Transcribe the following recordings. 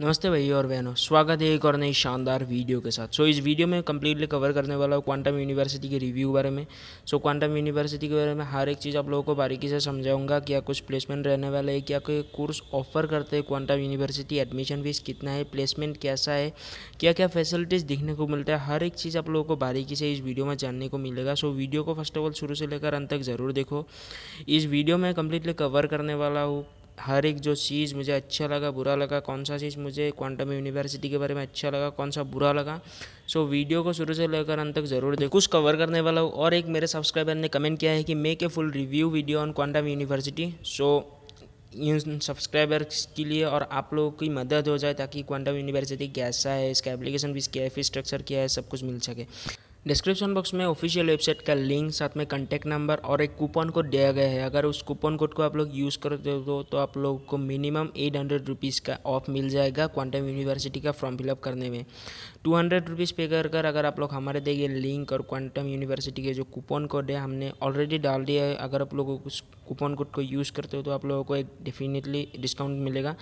नमस्ते भैया और बहनों स्वागत है एक और नई शानदार वीडियो के साथ सो so, इस वीडियो में कंप्लीटली कवर करने वाला हूँ क्वांटम यूनिवर्सिटी के रिव्यू बारे में सो so, क्वांटम यूनिवर्सिटी के बारे में हर एक चीज़ आप लोगों को बारीकी से समझाऊंगा क्या कुछ प्लेसमेंट रहने वाला है क्या कोई कोर्स ऑफर करते हैं क्वांटम यूनिवर्सिटी एडमिशन फीस कितना है प्लेसमेंट कैसा है क्या क्या फैसिलिटीज़ देखने को मिलता है हर एक चीज़ आप लोगों को बारीकी से इस वीडियो में जानने को मिलेगा सो so, वीडियो को फर्स्ट ऑफ ऑल शुरू से लेकर अंत तक ज़रूर देखो इस वीडियो में कम्प्लीटली कवर करने वाला हूँ हर एक जो चीज़ मुझे अच्छा लगा बुरा लगा कौन सा चीज़ मुझे क्वांटम यूनिवर्सिटी के बारे में अच्छा लगा कौन सा बुरा लगा सो so, वीडियो को शुरू से लेकर अंत तक ज़रूर देखो कुछ कवर करने वाला हूँ और एक मेरे सब्सक्राइबर ने कमेंट किया है कि make a full review video on Quantum University so इन सब्सक्राइबर्स के लिए और आप लोगों की मदद हो जाए ताकि क्वांटम यूनिवर्सिटी कैसा है इसका एप्लीकेशन भी इसकी स्ट्रक्चर क्या है सब कुछ मिल सके डिस्क्रिप्शन बॉक्स में ऑफिशियल वेबसाइट का लिंक साथ में कॉन्टैक्ट नंबर और एक कूपन कोड दिया गया है अगर उस कूपन कोड को आप लोग यूज़ करते हो तो आप लोग को मिनिमम एट हंड्रेड रुपीज़ का ऑफ मिल जाएगा क्वांटम यूनिवर्सिटी का फॉर्म फिलअप करने में टू हंड्रेड रुपीज़ पे कर कर अगर आप लोग हमारे गए लिंक और क्वांटम यूनिवर्सिटी के जो कूपन कोड है हमने ऑलरेडी डाल दिया है अगर आप लोग उस कूपन कोड को यूज़ करते हो तो आप लोगों को एक डेफिनेटली डिस्काउंट मिलेगा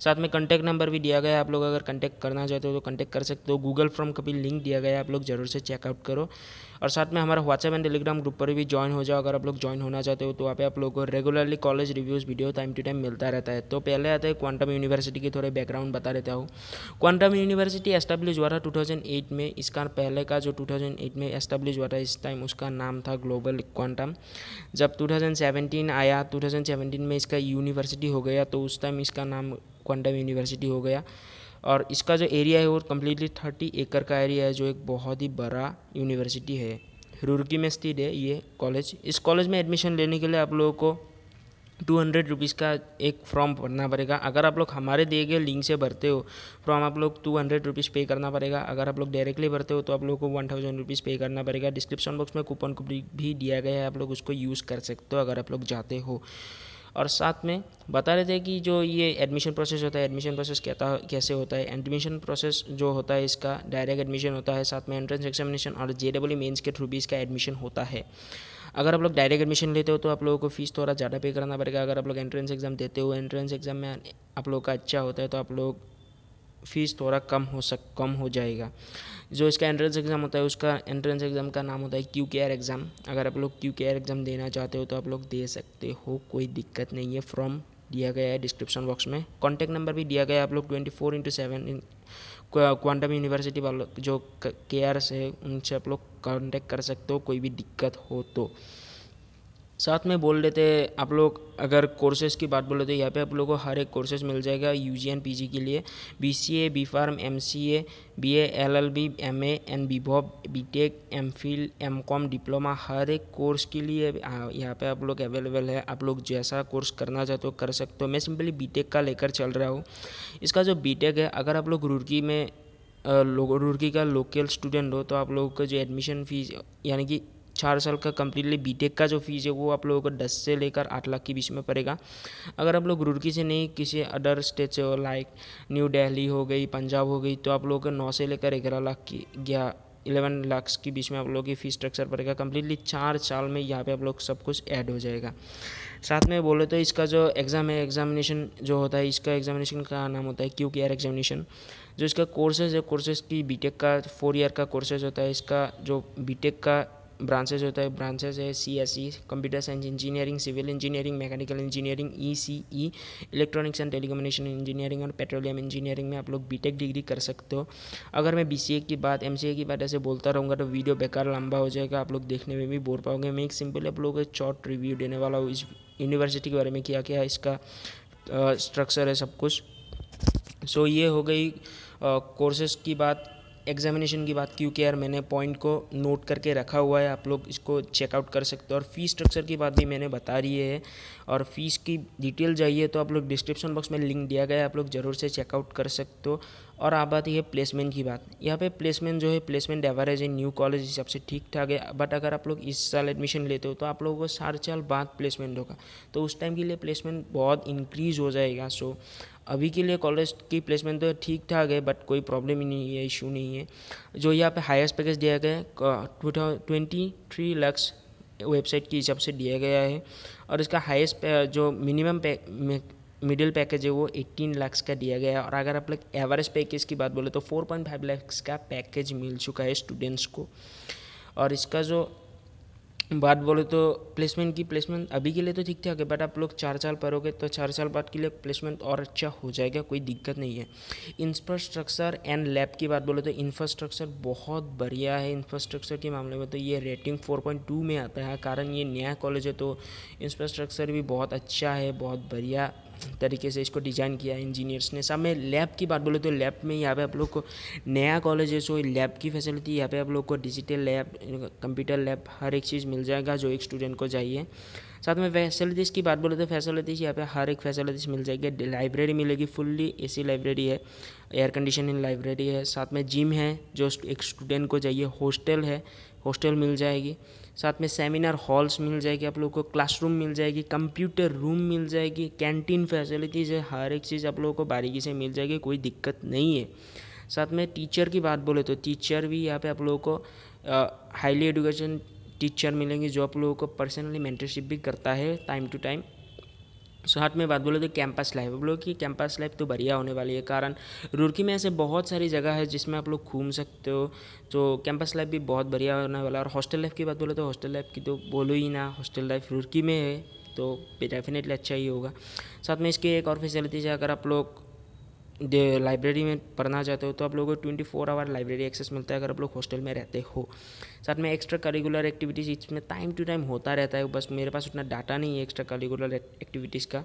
साथ में कंटैक्ट नंबर भी दिया गया है आप लोग अगर कंटैक्ट करना चाहते हो तो कंटैक्ट कर सकते हो गूगल फॉर्म का भी लिंक दिया गया है आप लोग जरूर से चेकआउट करो और साथ में हमारा व्हाट्सएप एंड टेलीग्राम ग्रुप पर भी ज्वाइन हो जाओ अगर आप लोग ज्वाइन होना चाहते हो तो वहाँ पे आप लोग को regularly college reviews video time to time मिलता रहता है तो पहले आते हैं क्वांटम यूनिवर्सिटी के थोड़े बैकग्राउंड बता देता हूँ क्वांटम यूनिवर्सिटी एस्टैब्लिश हुआ था एट में इसका पहले का जो 2008 में एस्टैब्लिश हुआ था इस टाइम उसका नाम था ग्लोबल क्वांटम जब सेवेंटीन आया सेवेंटीन में इसका यूनिवर्सिटी हो गया तो उस टाइम इसका नाम क्वांटम यूनिवर्सिटी हो गया और इसका जो एरिया है वो कम्प्लीटली थर्टी एकड़ का एरिया है जो एक बहुत ही बड़ा यूनिवर्सिटी है रुड़की में स्थित है ये कॉलेज इस कॉलेज में एडमिशन लेने के लिए आप लोगों को टू हंड्रेड रुपीज़ का एक फॉर्म भरना पड़ेगा अगर आप लोग हमारे दिए गए लिंक से भरते हो फॉर्म तो आप लोग टू हंड्रेड रुपीज़ पे करना पड़ेगा अगर आप लोग डायरेक्टली भरते हो तो आप लोगों को वन थाउजेंड रुपीज़ पे करना पड़ेगा डिस्क्रिप्शन बॉक्स में कूपन को भी दिया गया है आप लोग उसको यूज़ कर सकते हो अगर आप लोग जाते हो और साथ में बता रहे थे कि जो ये एडमिशन प्रोसेस होता है एडमिशन प्रोसेस कहता कैसे होता है एडमिशन प्रोसेस जो होता है इसका डायरेक्ट एडमिशन होता है साथ में एंट्रेंस एग्जामिनेशन और जे डब्ल्यू मेन्स के थ्रू भी इसका एडमिशन होता है अगर आप लोग डायरेक्ट एडमिशन लेते हो तो आप लोगों को फीस थोड़ा ज़्यादा पे करना पड़ेगा अगर आप लोग एंट्रेंस एग्जाम देते हो एंट्रेंस एग्जाम में आप लोगों का अच्छा होता है तो आप लोग फ़ीस थोड़ा कम हो सक कम हो जाएगा जो इसका एंट्रेंस एग्ज़ाम होता है उसका एंट्रेंस एग्ज़ाम का नाम होता है क्यू के आर एग्ज़ाम अगर आप लोग क्यू के आर एग्ज़ाम देना चाहते हो तो आप लोग दे सकते हो कोई दिक्कत नहीं है फ्रॉम दिया गया है डिस्क्रिप्शन बॉक्स में कॉन्टैक्ट नंबर भी दिया गया है आप लोग twenty four into seven Quantum University वालों जो के आर से उनसे आप लोग कॉन्टैक्ट कर सकते हो कोई भी दिक्कत हो तो साथ में बोल देते आप लोग अगर कोर्सेज़ की बात बोले तो यहाँ पे आप लोगों को हर एक कोर्सेज़ मिल जाएगा U G and P G के लिए B C A B pharm M C A B L L B M A and B बॉब B tech M phil M com diploma हर एक कोर्स के लिए यहाँ पे आप लोग अवेलेबल है आप लोग जैसा कोर्स करना चाहते हो कर सकते हो मैं सिंपली बी टेक का लेकर चल रहा हूँ इसका जो बी टेक है अगर आप लोग रुड़की में रुड़की का लोकल स्टूडेंट हो तो आप लोगों का जो एडमिशन फीस यानी कि चार साल का कम्प्लीटली बीटेक का जो फीस है वो आप लोगों को दस से लेकर आठ लाख के बीच में पड़ेगा अगर आप लोग रुड़की से नहीं किसी अदर स्टेट से हो लाइक न्यू दिल्ली हो गई पंजाब हो गई तो आप लोगों को नौ से लेकर ग्यारह लाख की ग्यारह इलेवन लाख के बीच में आप लोगों की फ़ीस स्ट्रक्चर पड़ेगा कम्प्लीटली चार साल में यहाँ पर आप लोग सब कुछ ऐड हो जाएगा साथ में बोले तो इसका जो एग्ज़ाम है एग्जामिनेशन जो होता है इसका एग्जामिनेशन का नाम होता है क्यू के आर एग्जामिनेशन जो इसका कोर्सेज है कोर्सेज की बीटेक का फोर ईयर का कोर्सेज होता है इसका जो बीटेक का ब्रांचेज होता है ब्रांचेज है C S E computer science engineering civil engineering mechanical engineering E C E electronics and telecommunication engineering और पेट्रोलियम इंजीनियरिंग में आप लोग बी टेक डिग्री कर सकते हो अगर मैं बी सी ए की बात एम सी ए की बात ऐसे बोलता रहूँगा तो वीडियो बेकार लंबा हो जाएगा आप लोग देखने में भी बोल पाओगे मैं एक सिंपल आप लोगों को शॉर्ट रिव्यू देने वाला हूँ इस यूनिवर्सिटी के बारे में क्या क्या इसका स्ट्रक्चर है सब कुछ सो so, ये हो गई कोर्सेज की बात एग्जामिनेशन की बात क्योंकि यार मैंने पॉइंट को नोट करके रखा हुआ है आप लोग इसको चेकआउट कर सकते हो और फ़ी स्ट्रक्चर की बात भी मैंने बता रही है और फ़ीस की डिटेल चाहिए तो आप लोग डिस्क्रिप्शन बॉक्स में लिंक दिया गया है आप लोग ज़रूर से चेकआउट कर सकते हो और आप बात ये प्लेसमेंट की बात यहाँ पे प्लेसमेंट जो है प्लेसमेंट एवरेज है न्यू कॉलेज हिसाब से ठीक ठाक है बट अगर आप लोग इस साल एडमिशन लेते हो तो आप लोगों को चार साल बाद प्लेसमेंट होगा तो उस टाइम के लिए प्लेसमेंट बहुत इंक्रीज़ हो जाएगा सो अभी के लिए कॉलेज की प्लेसमेंट तो ठीक ठाक है बट कोई प्रॉब्लम ही नहीं है इशू नहीं है जो यहाँ पे हाईएस्ट पैकेज दिया गया है ट्वेंटी थ्री लैक्स वेबसाइट के हिसाब से दिया गया है और इसका हाईएस्ट जो मिनिमम मिडिल पैकेज है वो 18 लाख का दिया गया है और अगर आप लोग एवरेज पैकेज की बात बोले तो 4.5 लाख का पैकेज मिल चुका है स्टूडेंट्स को और इसका जो बात बोले तो प्लेसमेंट की प्लेसमेंट अभी के लिए तो ठीक ठाक है बट आप लोग चार साल पढ़ोगे तो चार साल बाद के लिए प्लेसमेंट और अच्छा हो जाएगा कोई दिक्कत नहीं है इंफ्रास्ट्रक्चर एंड लैब की बात बोले तो इंफ्रास्ट्रक्चर बहुत बढ़िया है इंफ्रास्ट्रक्चर के मामले में तो ये रेटिंग फोर में आता है कारण ये नया कॉलेज है तो इंफ्रास्ट्रक्चर भी बहुत अच्छा है बहुत बढ़िया तरीके से इसको डिज़ाइन किया है इंजीनियर्स ने सब में लैब की बात बोले तो लैब में यहाँ पे आप लोग को नया कॉलेज है सो लैब की फैसिलिटी यहाँ पे आप लोग को डिजिटल लैब कंप्यूटर लैब हर एक चीज़ मिल जाएगा जो एक स्टूडेंट को चाहिए साथ में फैसिलिटीज़ की बात बोले तो फैसिलिटीज़ यहाँ पे हर एक फैसिलिटीज़ मिल जाएगी लाइब्रेरी मिलेगी फुल्ली ए लाइब्रेरी है एयर कंडीशनिंग लाइब्रेरी है साथ में जिम है जो एक स्टूडेंट को चाहिए हॉस्टल है हॉस्टल मिल जाएगी साथ में सेमिनार हॉल्स मिल जाएगी आप लोगों को क्लासरूम मिल जाएगी कंप्यूटर रूम मिल जाएगी कैंटीन फैसिलिटीज़ है हर एक चीज़ आप लोगों को बारीकी से मिल जाएगी कोई दिक्कत नहीं है साथ में टीचर की बात बोले तो टीचर भी यहाँ पे आप लोगों को हाईली एडुकेशन टीचर मिलेंगे जो आप लोगों को पर्सनली मेंटरशिप भी करता है टाइम टू टाइम साथ में बात बोलो तो कैंपस लाइफ बोलो कि कैंपस लाइफ तो बढ़िया होने वाली है कारण रुड़की में ऐसे बहुत सारी जगह है जिसमें आप लोग घूम सकते हो तो कैंपस लाइफ भी बहुत बढ़िया होने वाला है और हॉस्टल लाइफ की बात बोलो तो हॉस्टल लाइफ की तो बोलो ही ना हॉस्टल लाइफ रुड़की में है तो डेफिनेटली अच्छा ही होगा साथ में इसकी एक और फैसिलिटीज है अगर आप लोग दे लाइब्रेरी में पढ़ना चाहते हो तो आप लोगों को twenty four hour library access मिलता है अगर आप लोग हॉस्टल में रहते हो साथ में एक्स्ट्रा करिकुलर एक्टिविटीज़ इसमें टाइम टू टाइम होता रहता है बस मेरे पास उतना डाटा नहीं है एक्स्ट्रा करिकुलर एक्टिविटीज़ का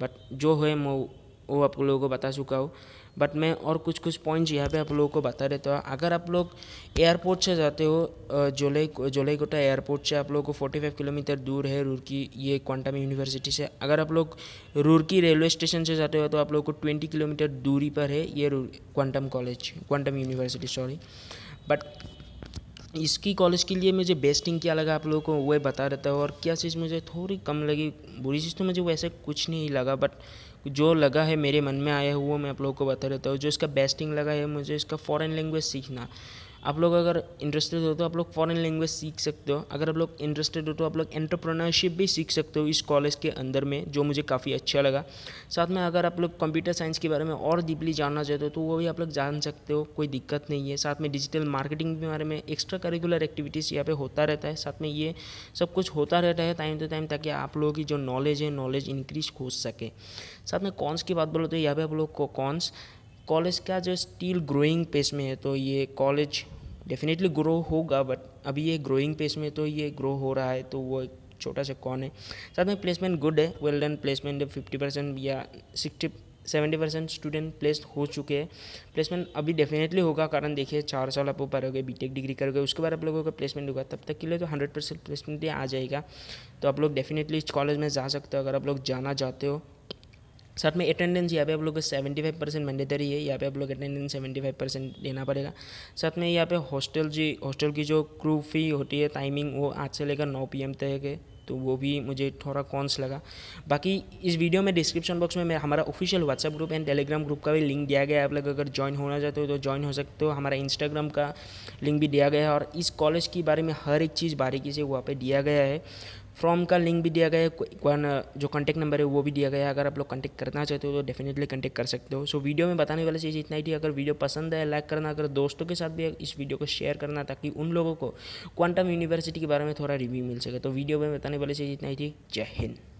बट जो है मैं वो आप लोगों को बता चुका हूँ बट मैं और कुछ कुछ पॉइंट्स यहाँ पे आप लोगों को बता देता हूँ अगर आप लोग एयरपोर्ट से जाते हो जोले जोलेकोटा एयरपोर्ट से आप लोगों को 45 किलोमीटर दूर है रुड़की ये क्वांटम यूनिवर्सिटी से अगर आप लोग रुड़की रेलवे स्टेशन से जाते हो तो आप लोगों को 20 किलोमीटर दूरी पर है ये quantum college quantum university sorry but इसकी कॉलेज के लिए मुझे बेस्ट थिंग क्या लगा आप लोगों को वह बता देता हूँ और क्या चीज़ मुझे थोड़ी कम लगी बुरी चीज़ तो मुझे वैसे कुछ नहीं लगा बट जो लगा है मेरे मन में आया है वो मैं आप लोगों को बता देता हूँ जो इसका बेस्टिंग लगा है मुझे इसका फॉरेन लैंग्वेज सीखना आप लोग अगर इंटरेस्टेड हो तो आप लोग फॉरेन लैंग्वेज सीख सकते हो अगर आप लोग इंटरेस्टेड हो तो आप लोग एंटरप्रेन्योरशिप भी सीख सकते हो इस कॉलेज के अंदर में जो मुझे काफ़ी अच्छा लगा साथ में अगर आप लोग कंप्यूटर साइंस के बारे में और डीपली जानना चाहते हो तो वो भी आप लोग जान सकते हो कोई दिक्कत नहीं है साथ में डिजिटल मार्केटिंग के बारे में एक्स्ट्रा करिकुलर एक्टिविटीज़ यहाँ पर होता रहता है साथ में ये सब कुछ होता रहता है टाइम टू टाइम ताकि आप लोगों की जो नॉलेज है नॉलेज इंक्रीज हो सके साथ में कॉन्स की बात बोलो तो यहाँ पे आप लोग को कॉन्स कॉलेज का जो स्टील ग्रोइंग पेस में है तो ये कॉलेज डेफिनेटली ग्रो होगा बट अभी ये ग्रोइंग पेस में तो ये ग्रो हो रहा है तो वो एक छोटा सा कौन है साथ में प्लेसमेंट गुड है well done placement fifty percent या sixty seventy percent student place हो चुके हैं प्लेसमेंट अभी डेफिनेटली होगा कारण देखिए चार साल आप पढ़ोगे टेक डिग्री करोगे उसके बाद आप लोगों का प्लेसमेंट होगा तब तक के लिए तो हंड्रेड परसेंट प्लेसमेंट आ जाएगा तो आप लोग डेफिनेटली इस कॉलेज में जा सकते हो अगर आप लोग जाना चाहते हो साथ में अटेंडेंस यहाँ पे आप लोग सेवेंटी फाइव परसेंट मैंडेटरी है यहाँ पे आप लोग अटेंडेंस सेवेंटी फाइव परसेंट देना पड़ेगा साथ में यहाँ पे हॉस्टल जी हॉस्टल की जो क्रू फी होती है टाइमिंग वो आठ से लेकर नौ पी एम तक है तो वो भी मुझे थोड़ा कॉन्स लगा बाकी इस वीडियो में डिस्क्रिप्शन बॉक्स में हमारा official WhatsApp group and Telegram group का भी लिंक दिया गया है आप लोग अगर ज्वाइन होना चाहते हो तो ज्वाइन हो सकते हो हमारा इंस्टाग्राम का लिंक भी दिया गया है और इस कॉलेज के बारे में हर एक चीज़ बारीकी से वहाँ पर दिया गया है फॉर्म का लिंक भी दिया गया है जो कॉन्टैक्ट नंबर है वो भी दिया गया है अगर आप लोग कॉन्टैक्ट करना चाहते हो तो डेफिनेटली कॉन्टैक्ट कर सकते हो सो so, वीडियो में बताने वाला चीज़ इतना ही थी अगर वीडियो पसंद है लाइक करना अगर दोस्तों के साथ भी इस वीडियो को शेयर करना ताकि उन लोगों को क्वांटम यूनिवर्सिटी के बारे में थोड़ा रिव्यू मिल सके तो वीडियो में बताने वाली चीज़ इतना ही थी जय हिंद